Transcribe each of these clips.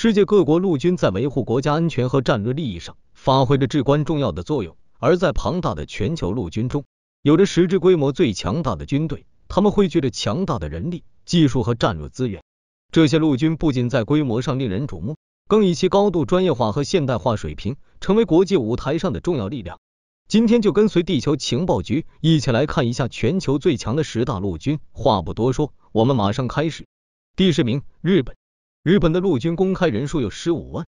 世界各国陆军在维护国家安全和战略利益上发挥着至关重要的作用，而在庞大的全球陆军中，有着实质规模最强大的军队，他们汇聚着强大的人力、技术和战略资源。这些陆军不仅在规模上令人瞩目，更以其高度专业化和现代化水平，成为国际舞台上的重要力量。今天就跟随地球情报局一起来看一下全球最强的十大陆军。话不多说，我们马上开始。第十名，日本。日本的陆军公开人数有十五万，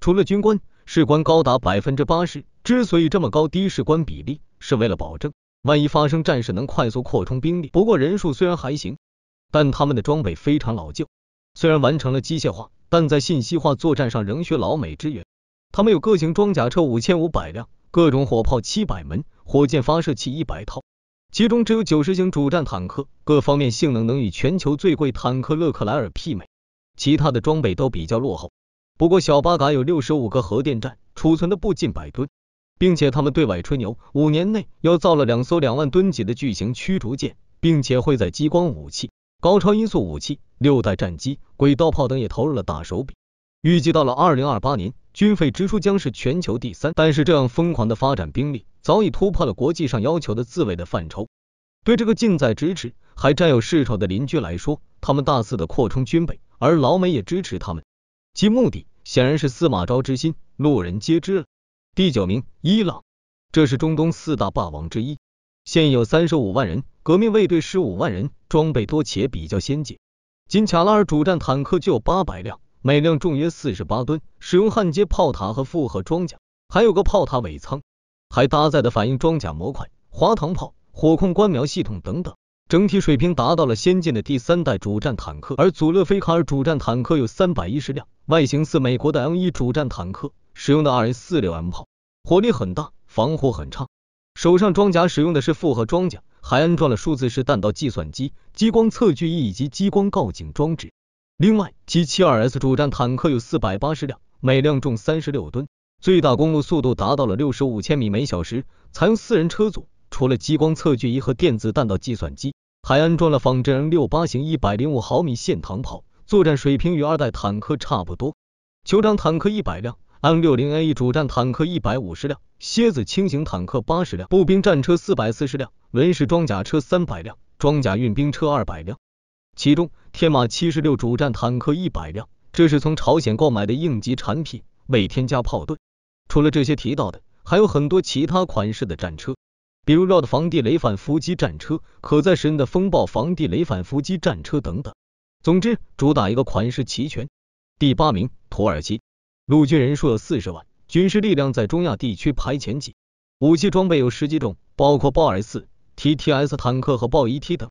除了军官，士官高达百分之八十。之所以这么高低士官比例，是为了保证万一发生战事能快速扩充兵力。不过人数虽然还行，但他们的装备非常老旧。虽然完成了机械化，但在信息化作战上仍需老美支援。他们有各型装甲车五千五百辆，各种火炮七百门，火箭发射器一百套，其中只有九十型主战坦克，各方面性能能与全球最贵坦克勒克莱尔媲美。其他的装备都比较落后，不过小八嘎有六十五个核电站，储存的不近百吨，并且他们对外吹牛，五年内又造了两艘两万吨级的巨型驱逐舰，并且会在激光武器、高超音速武器、六代战机、轨道炮等也投入了大手笔，预计到了二零二八年，军费支出将是全球第三。但是这样疯狂的发展兵力，早已突破了国际上要求的自卫的范畴。对这个近在咫尺还占有市场的邻居来说，他们大肆的扩充军备。而老美也支持他们，其目的显然是司马昭之心，路人皆知了。第九名，伊朗，这是中东四大霸王之一，现有三十五万人革命卫队，十五万人，装备多且比较先进。金卡拉尔主战坦克就有八百辆，每辆重约四十八吨，使用焊接炮塔和复合装甲，还有个炮塔尾舱，还搭载的反应装甲模块、滑膛炮、火控观瞄系统等等。整体水平达到了先进的第三代主战坦克，而祖勒菲卡尔主战坦克有三百一十辆，外形似美国的 M1 主战坦克，使用的 R46M 炮，火力很大，防护很差。手上装甲使用的是复合装甲，还安装了数字式弹道计算机、激光测距仪以及激光告警装置。另外 g 7 2 s 主战坦克有四百八十辆，每辆重三十六吨，最大公路速度达到了六十五千米每小时，采用四人车组，除了激光测距仪和电子弹道计算机。还安装了仿真 M 六八型一百零五毫米线膛炮，作战水平与二代坦克差不多。酋长坦克一百辆，M 六零 A 主战坦克一百五十辆，蝎子轻型坦克八十辆，步兵战车四百四十辆，轮式装甲车三百辆，装甲运兵车二百辆。其中，天马七十六主战坦克一百辆，这是从朝鲜购买的应急产品，未添加炮盾。除了这些提到的，还有很多其他款式的战车。比如绕的防地雷反伏击战车，可再生的风暴防地雷反伏击战车等等。总之，主打一个款式齐全。第八名，土耳其，陆军人数有四十万，军事力量在中亚地区排前几，武器装备有十几种，包括豹四、TTS 坦克和豹一 T 等。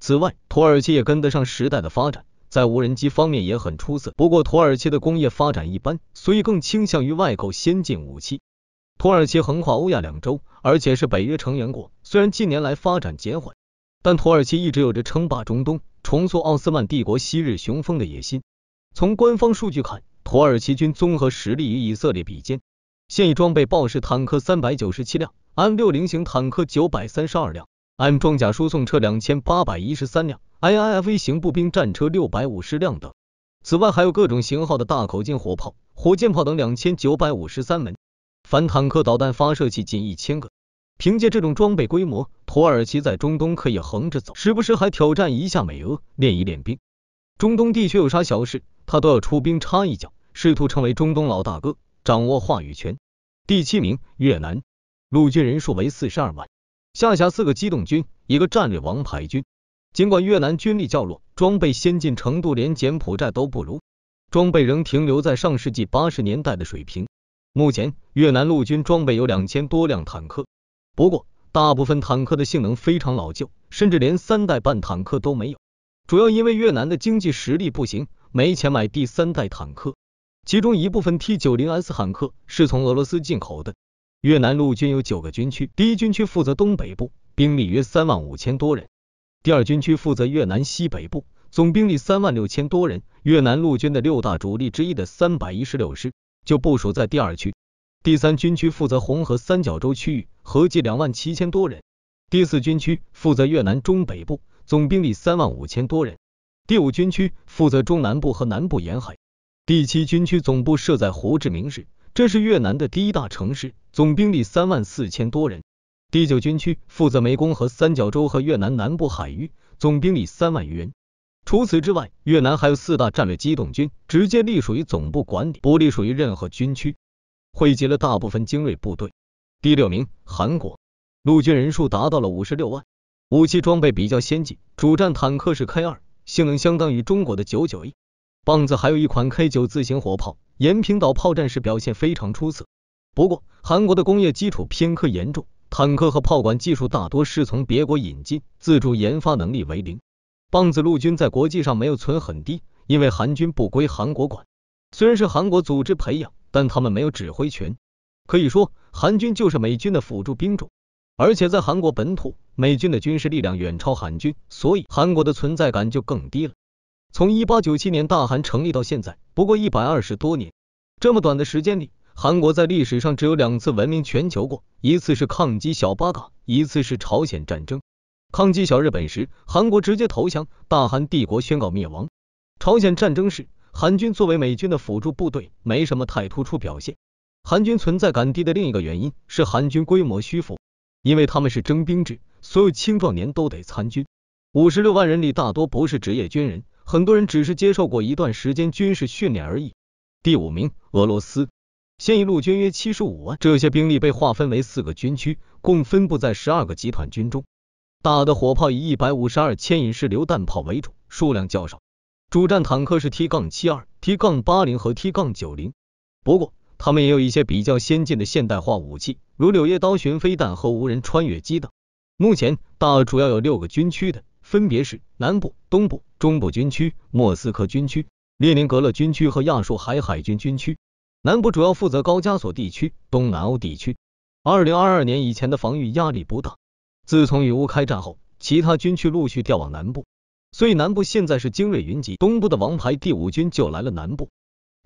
此外，土耳其也跟得上时代的发展，在无人机方面也很出色。不过，土耳其的工业发展一般，所以更倾向于外购先进武器。土耳其横跨欧亚两洲，而且是北约成员国。虽然近年来发展减缓，但土耳其一直有着称霸中东、重塑奥斯曼帝国昔日雄风的野心。从官方数据看，土耳其军综合实力与以色列比肩，现役装备豹式坦克三百九十七辆，M 六零型坦克九百三十二辆，M 装甲输送车两千八百一十三辆，IIFV 型步兵战车六百五十辆等。此外，还有各种型号的大口径火炮、火箭炮等两千九百五十三门。反坦克导弹发射器近一千个，凭借这种装备规模，土耳其在中东可以横着走，时不时还挑战一下美俄，练一练兵。中东地区有啥小事，他都要出兵插一脚，试图成为中东老大哥，掌握话语权。第七名，越南，陆军人数为四十二万，下辖四个机动军，一个战略王牌军。尽管越南军力较弱，装备先进程度连柬埔寨都不如，装备仍停留在上世纪八十年代的水平。目前，越南陆军装备有两千多辆坦克，不过大部分坦克的性能非常老旧，甚至连三代半坦克都没有。主要因为越南的经济实力不行，没钱买第三代坦克。其中一部分 T90S 坦克是从俄罗斯进口的。越南陆军有九个军区，第一军区负责东北部，兵力约三万五千多人；第二军区负责越南西北部，总兵力三万六千多人。越南陆军的六大主力之一的三百一十六师。就部署在第二区、第三军区负责红河三角洲区域，合计两万七千多人；第四军区负责越南中北部，总兵力三万五千多人；第五军区负责中南部和南部沿海；第七军区总部设在胡志明市，这是越南的第一大城市，总兵力三万四千多人；第九军区负责湄公河三角洲和越南南部海域，总兵力三万余人。除此之外，越南还有四大战略机动军，直接隶属于总部管理，不隶属于任何军区，汇集了大部分精锐部队。第六名，韩国陆军人数达到了五十六万，武器装备比较先进，主战坦克是 K 二，性能相当于中国的九九 A，棒子还有一款 K 九自行火炮，延坪岛炮战时表现非常出色。不过，韩国的工业基础偏科严重，坦克和炮管技术大多是从别国引进，自主研发能力为零。棒子陆军在国际上没有存很低，因为韩军不归韩国管，虽然是韩国组织培养，但他们没有指挥权，可以说韩军就是美军的辅助兵种。而且在韩国本土，美军的军事力量远超韩军，所以韩国的存在感就更低了。从一八九七年大韩成立到现在，不过一百二十多年，这么短的时间里，韩国在历史上只有两次闻名全球过，一次是抗击小八嘎，一次是朝鲜战争。抗击小日本时，韩国直接投降，大韩帝国宣告灭亡。朝鲜战争时，韩军作为美军的辅助部队，没什么太突出表现。韩军存在感低的另一个原因是韩军规模虚浮，因为他们是征兵制，所有青壮年都得参军。五十六万人里大多不是职业军人，很多人只是接受过一段时间军事训练而已。第五名，俄罗斯现役陆军约七十五万，这些兵力被划分为四个军区，共分布在十二个集团军中。大的火炮以一百五十二牵引式榴弹炮为主，数量较少。主战坦克是 T 杠七二、T 杠八零和 T 杠九零。不过，他们也有一些比较先进的现代化武器，如柳叶刀巡飞弹和无人穿越机等。目前，大主要有六个军区的，分别是南部、东部、中部军区、莫斯科军区、列宁格勒军区和亚述海海军军区。南部主要负责高加索地区、东南欧地区。二零二二年以前的防御压力不大。自从与乌开战后，其他军区陆续调往南部，所以南部现在是精锐云集。东部的王牌第五军就来了南部。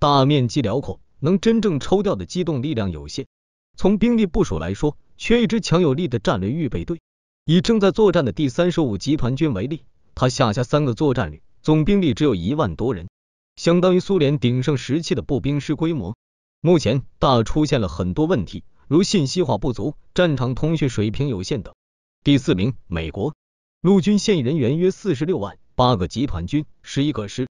大面积辽阔，能真正抽调的机动力量有限。从兵力部署来说，缺一支强有力的战略预备队。以正在作战的第三十五集团军为例，他下辖三个作战旅，总兵力只有一万多人，相当于苏联鼎盛时期的步兵师规模。目前大出现了很多问题，如信息化不足、战场通讯水平有限等。第四名，美国陆军现役人员约四十六万，八个集团军，十一个师，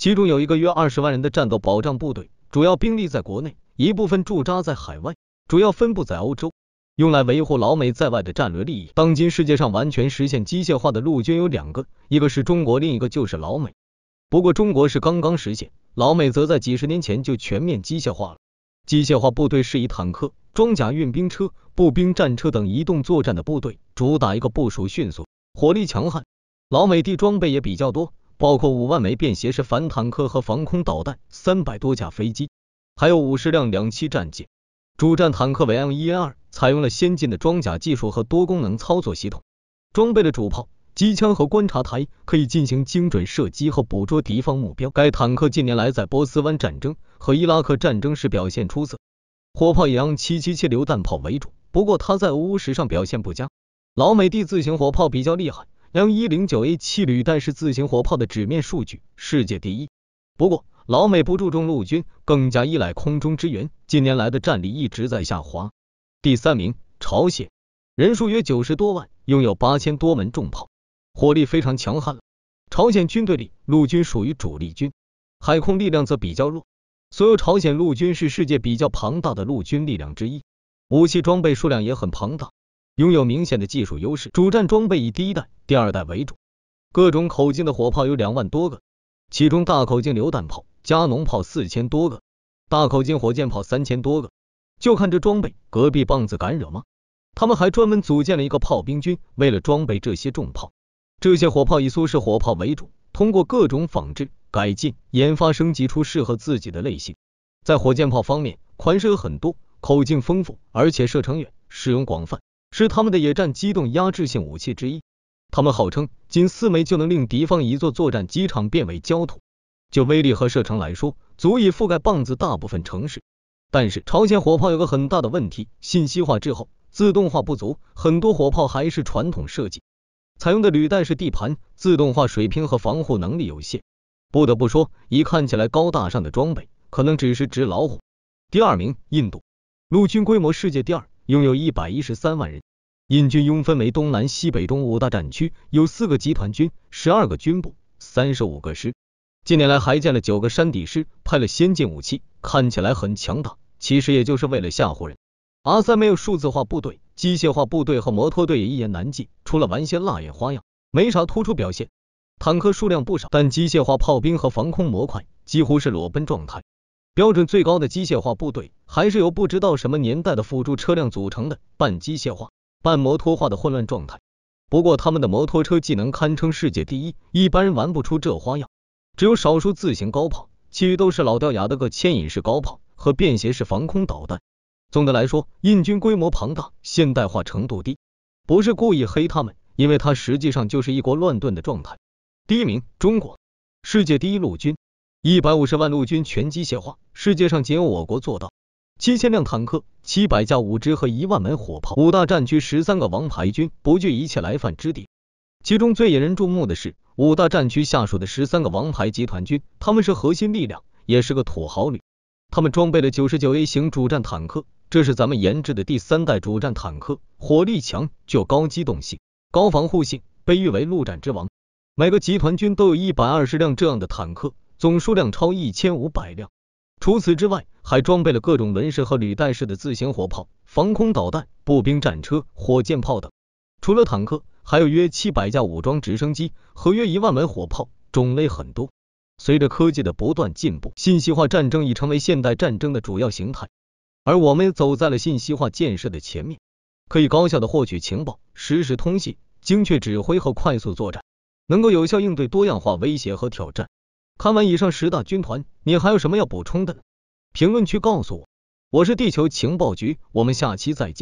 其中有一个约二十万人的战斗保障部队，主要兵力在国内，一部分驻扎在海外，主要分布在欧洲，用来维护老美在外的战略利益。当今世界上完全实现机械化的陆军有两个，一个是中国，另一个就是老美。不过中国是刚刚实现，老美则在几十年前就全面机械化了。机械化部队是以坦克、装甲运兵车、步兵战车等移动作战的部队，主打一个部署迅速、火力强悍。老美的装备也比较多，包括五万枚便携式反坦克和防空导弹，三百多架飞机，还有五十辆两栖战舰。主战坦克为 M1A2，采用了先进的装甲技术和多功能操作系统，装备了主炮。机枪和观察台可以进行精准射击和捕捉敌方目标。该坦克近年来在波斯湾战争和伊拉克战争时表现出色。火炮以 M777 榴弹炮为主，不过它在俄乌史上表现不佳。老美自行火炮比较厉害，M109A7 履带式自行火炮的纸面数据世界第一。不过老美不注重陆军，更加依赖空中支援，近年来的战力一直在下滑。第三名，朝鲜，人数约九十多万，拥有八千多门重炮。火力非常强悍了。朝鲜军队里，陆军属于主力军，海空力量则比较弱。所有朝鲜陆军是世界比较庞大的陆军力量之一，武器装备数量也很庞大，拥有明显的技术优势。主战装备以第一代、第二代为主，各种口径的火炮有两万多个，其中大口径榴弹炮、加农炮四千多个，大口径火箭炮三千多个。就看这装备，隔壁棒子敢惹吗？他们还专门组建了一个炮兵军，为了装备这些重炮。这些火炮以苏式火炮为主，通过各种仿制、改进、研发升级出适合自己的类型。在火箭炮方面，款式有很多，口径丰富，而且射程远，使用广泛，是他们的野战机动压制性武器之一。他们号称仅四枚就能令敌方一座作战机场变为焦土。就威力和射程来说，足以覆盖棒子大部分城市。但是朝鲜火炮有个很大的问题：信息化滞后，自动化不足，很多火炮还是传统设计。采用的履带式地盘，自动化水平和防护能力有限。不得不说，一看起来高大上的装备，可能只是纸老虎。第二名，印度陆军规模世界第二，拥有一百一十三万人。印军拥分为东南西北中五大战区，有四个集团军，十二个军部，三十五个师。近年来还建了九个山地师，派了先进武器，看起来很强大，其实也就是为了吓唬人。阿三没有数字化部队。机械化部队和摩托队也一言难尽，除了玩些辣眼花样，没啥突出表现。坦克数量不少，但机械化炮兵和防空模块几乎是裸奔状态。标准最高的机械化部队，还是由不知道什么年代的辅助车辆组成的半机械化、半摩托化的混乱状态。不过他们的摩托车技能堪称世界第一，一般人玩不出这花样。只有少数自行高炮，其余都是老掉牙的个牵引式高炮和便携式防空导弹。总的来说，印军规模庞大，现代化程度低，不是故意黑他们，因为他实际上就是一锅乱炖的状态。第一名，中国，世界第一陆军，一百五十万陆军全机械化，世界上仅有我国做到。七千辆坦克，七百架武直和一万门火炮，五大战区十三个王牌军，不惧一切来犯之敌。其中最引人注目的是五大战区下属的十三个王牌集团军，他们是核心力量，也是个土豪旅。他们装备了九十九 A 型主战坦克。这是咱们研制的第三代主战坦克，火力强，具有高机动性、高防护性，被誉为陆战之王。每个集团军都有一百二十辆这样的坦克，总数量超一千五百辆。除此之外，还装备了各种轮式和履带式的自行火炮、防空导弹、步兵战车、火箭炮等。除了坦克，还有约七百架武装直升机和约一万门火炮，种类很多。随着科技的不断进步，信息化战争已成为现代战争的主要形态。而我们也走在了信息化建设的前面，可以高效的获取情报、实时通信、精确指挥和快速作战，能够有效应对多样化威胁和挑战。看完以上十大军团，你还有什么要补充的呢？评论区告诉我。我是地球情报局，我们下期再见。